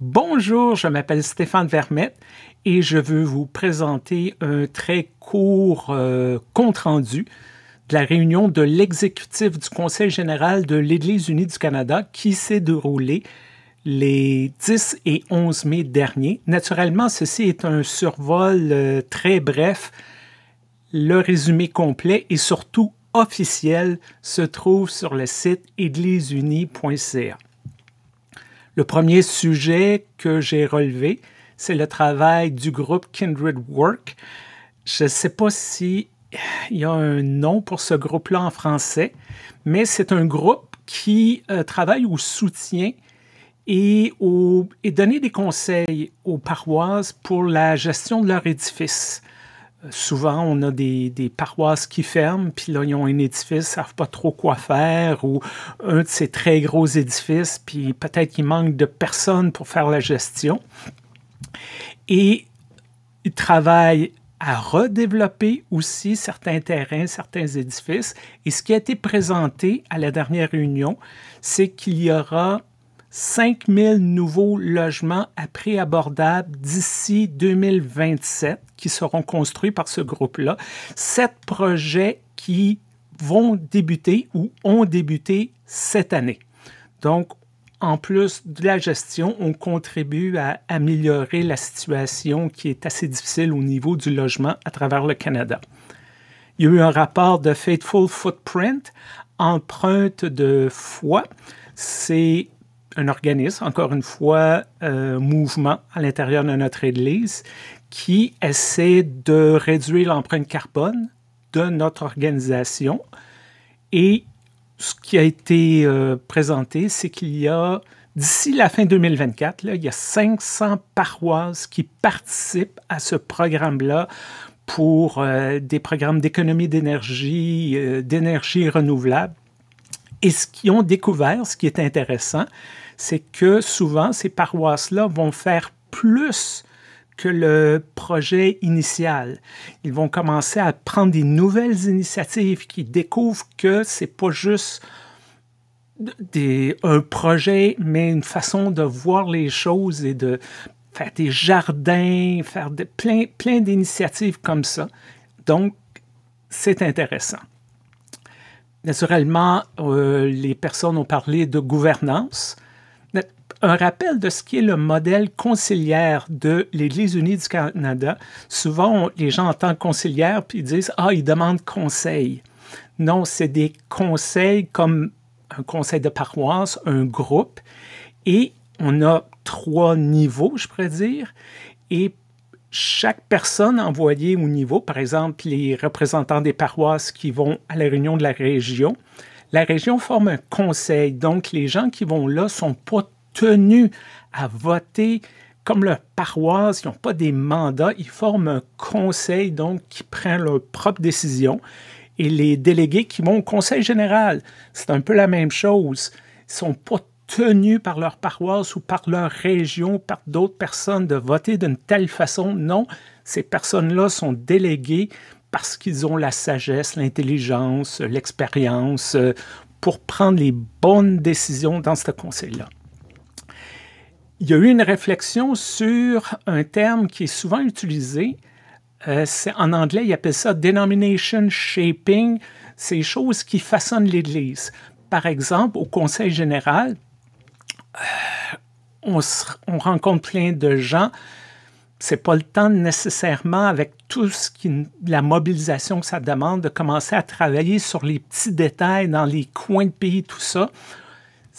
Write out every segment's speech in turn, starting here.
Bonjour, je m'appelle Stéphane Vermette et je veux vous présenter un très court euh, compte-rendu de la réunion de l'exécutif du Conseil général de l'Église unie du Canada qui s'est déroulée les 10 et 11 mai dernier. Naturellement, ceci est un survol euh, très bref. Le résumé complet et surtout officiel se trouve sur le site égliseunie.ca. Le premier sujet que j'ai relevé, c'est le travail du groupe Kindred Work. Je ne sais pas s'il il y a un nom pour ce groupe-là en français, mais c'est un groupe qui euh, travaille au soutien et, et donner des conseils aux paroisses pour la gestion de leur édifice souvent, on a des, paroisses qui ferment, puis là, ils ont un édifice, ne savent pas trop quoi faire, ou un de ces très gros édifices, puis peut-être qu'il manque de personnes pour faire la gestion. Et ils travaillent à redévelopper aussi certains terrains, certains édifices. Et ce qui a été présenté à la dernière réunion, c'est qu'il y aura 5000 nouveaux logements à prix abordable d'ici 2027 qui seront construits par ce groupe-là. Sept projets qui vont débuter ou ont débuté cette année. Donc, en plus de la gestion, on contribue à améliorer la situation qui est assez difficile au niveau du logement à travers le Canada. Il y a eu un rapport de Faithful Footprint, empreinte de foi. C'est un organisme, encore une fois, euh, mouvement à l'intérieur de notre Église, qui essaie de réduire l'empreinte carbone de notre organisation. Et ce qui a été euh, présenté, c'est qu'il y a, d'ici la fin 2024, là, il y a 500 paroisses qui participent à ce programme-là pour euh, des programmes d'économie d'énergie, d'énergie renouvelable. Et ce qu'ils ont découvert, ce qui est intéressant, c'est que souvent ces paroisses-là vont faire plus que le projet initial. Ils vont commencer à prendre des nouvelles initiatives qui découvrent que c'est pas juste un projet, mais une façon de voir les choses et de faire des jardins, faire plein, plein d'initiatives comme ça. Donc, c'est intéressant. Naturellement, euh, les personnes ont parlé de gouvernance un rappel de ce qui est le modèle conciliaire de l'Église unie du Canada. Souvent, les gens entendent conciliaire puis ils disent Ah, ils demandent conseil. Non, c'est des conseils comme un conseil de paroisse, un groupe. Et on a trois niveaux, je pourrais dire. Et chaque personne envoyée au niveau, par exemple les représentants des paroisses qui vont à la réunion de la région, la région forme un conseil. Donc les gens qui vont là sont pas tenus à voter comme leur paroisse, ils n'ont pas des mandats, ils forment un conseil donc qui prend leurs propres décisions et les délégués qui vont au conseil général, c'est un peu la même chose. Ils sont pas tenus par leur paroisse ou par leur région, par d'autres personnes de voter d'une telle façon. Non, ces personnes-là sont déléguées parce qu'ils ont la sagesse, l'intelligence, l'expérience euh, pour prendre les bonnes décisions dans ce conseil-là il y a eu une réflexion sur un terme qui est souvent utilisé. Euh, c'est en anglais, ils appellent ça denomination shaping. C'est les choses qui façonnent l'Église. Par exemple, au Conseil général, euh, on, on, rencontre plein de gens. C'est pas le temps nécessairement, avec tout ce qui, la mobilisation que ça demande, de commencer à travailler sur les petits détails dans les coins de pays, tout ça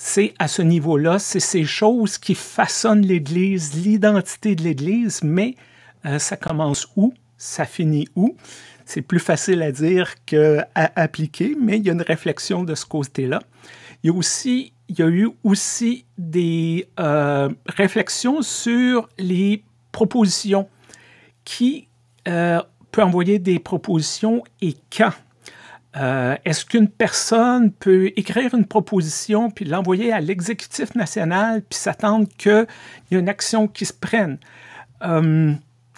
c'est à ce niveau-là, c'est ces choses qui façonnent l'Église, l'identité de l'Église, mais euh, ça commence où, ça finit où. C'est plus facile à dire qu'à appliquer, mais il y a une réflexion de ce côté-là. Il y a aussi, il y a eu aussi des euh, réflexions sur les propositions. Qui euh, peut envoyer des propositions et quand? Euh, est-ce qu'une personne peut écrire une proposition puis l'envoyer à l'exécutif national puis s'attendre qu'il y ait une action qui se prenne? Euh,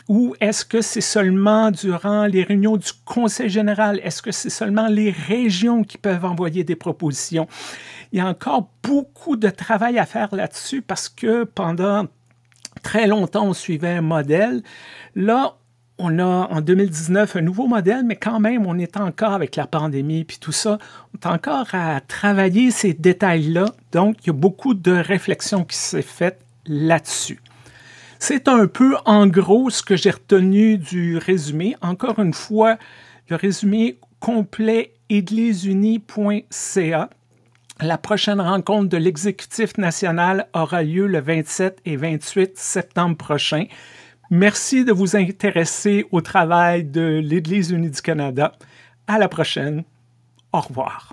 ou est-ce que c'est seulement durant les réunions du Conseil général? Est-ce que c'est seulement les régions qui peuvent envoyer des propositions? Il y a encore beaucoup de travail à faire là-dessus parce que pendant très longtemps, on suivait un modèle. Là, on a en 2019 un nouveau modèle, mais quand même, on est encore avec la pandémie puis tout ça. On est encore à travailler ces détails-là. Donc, il y a beaucoup de réflexion qui s'est faite là-dessus. C'est un peu en gros ce que j'ai retenu du résumé. Encore une fois, le résumé complet égliseunie.ca. La prochaine rencontre de l'exécutif national aura lieu le 27 et 28 septembre prochain. Merci de vous intéresser au travail de l'Église unie du Canada. À la prochaine. Au revoir.